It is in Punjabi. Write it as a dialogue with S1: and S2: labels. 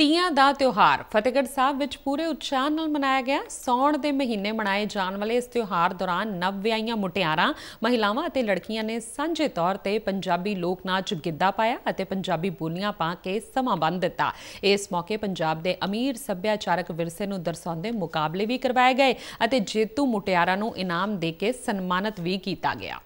S1: ਤੀਆਂ ਦਾ ਤਿਉਹਾਰ ਫਤਿਹਗੜ੍ਹ ਸਾਹਿਬ ਵਿੱਚ ਪੂਰੇ ਉਤਸ਼ਾਹ ਨਾਲ ਮਨਾਇਆ ਗਿਆ ਸੌਣ ਦੇ ਮਹੀਨੇ ਮਨਾਏ ਜਾਣ ਵਾਲੇ ਇਸ ਤਿਉਹਾਰ ਦੌਰਾਨ ਨਵ ਵਿਆਹੀਆਂ ਮੁਟਿਆਰਾਂ ਮਹਿਲਾਵਾਂ ਅਤੇ ਲੜਕੀਆਂ ਨੇ ਸਾਂਝੇ ਤੌਰ ਤੇ ਪੰਜਾਬੀ ਲੋਕ ਨਾਚ ਗਿੱਧਾ ਪਾਇਆ ਅਤੇ ਪੰਜਾਬੀ ਬੋਲੀਆਂ ਪਾ ਕੇ ਸਮਾਂ ਬੰਦ ਦਿੱਤਾ ਇਸ ਮੌਕੇ ਪੰਜਾਬ ਦੇ ਅਮੀਰ ਸੱਭਿਆਚਾਰਕ ਵਿਰਸੇ ਨੂੰ ਦਰਸਾਉਂਦੇ ਮੁਕਾਬਲੇ ਵੀ ਕਰਵਾਏ ਗਏ ਅਤੇ ਜੇਤੂ ਮੁਟਿਆਰਾਂ ਨੂੰ ਇਨਾਮ ਦੇ ਕੇ ਸਨਮਾਨਿਤ ਵੀ ਕੀਤਾ ਗਿਆ